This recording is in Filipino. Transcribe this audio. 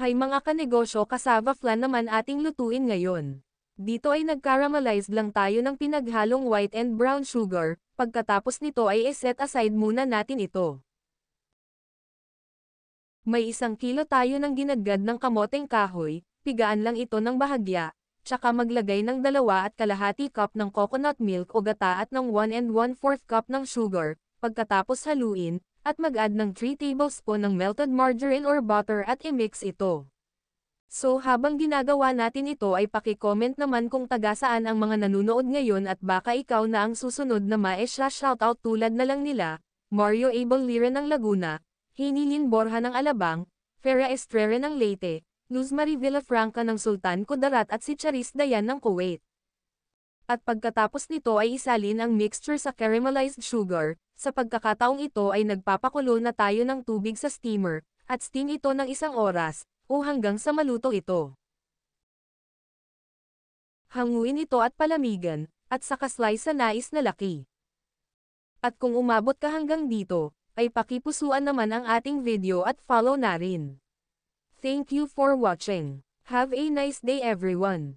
Hay mga kanegosyo kasava flan naman ating lutuin ngayon. Dito ay nag lang tayo ng pinaghalong white and brown sugar, pagkatapos nito ay iset aside muna natin ito. May isang kilo tayo ng ginagad ng kamoteng kahoy, pigaan lang ito ng bahagya, tsaka maglagay ng dalawa at kalahati cup ng coconut milk o gata at ng 1 and 1 4 cup ng sugar, pagkatapos haluin, at mag-add ng 3 tablespoon ng melted margarine or butter at i-mix ito. So habang ginagawa natin ito ay paki-comment naman kung taga saan ang mga nanonood ngayon at baka ikaw na ang susunod na ma-shoutout tulad na lang nila, Mario Abel Lira ng Laguna, Hinilin Borja ng Alabang, Fera Estrera ng Leyte, Luz Marie Villafranca ng Sultan Kudarat at si Charis Dayan ng Kuwait at pagkatapos nito ay isalin ang mixture sa caramelized sugar. Sa pagkakataong ito ay nagpapakulo na tayo ng tubig sa steamer, at steam ito ng isang oras, o hanggang sa maluto ito. Hanguin ito at palamigan, at saka slice sa nais na laki. At kung umabot ka hanggang dito, ay pakipusuan naman ang ating video at follow na rin. Thank you for watching. Have a nice day everyone.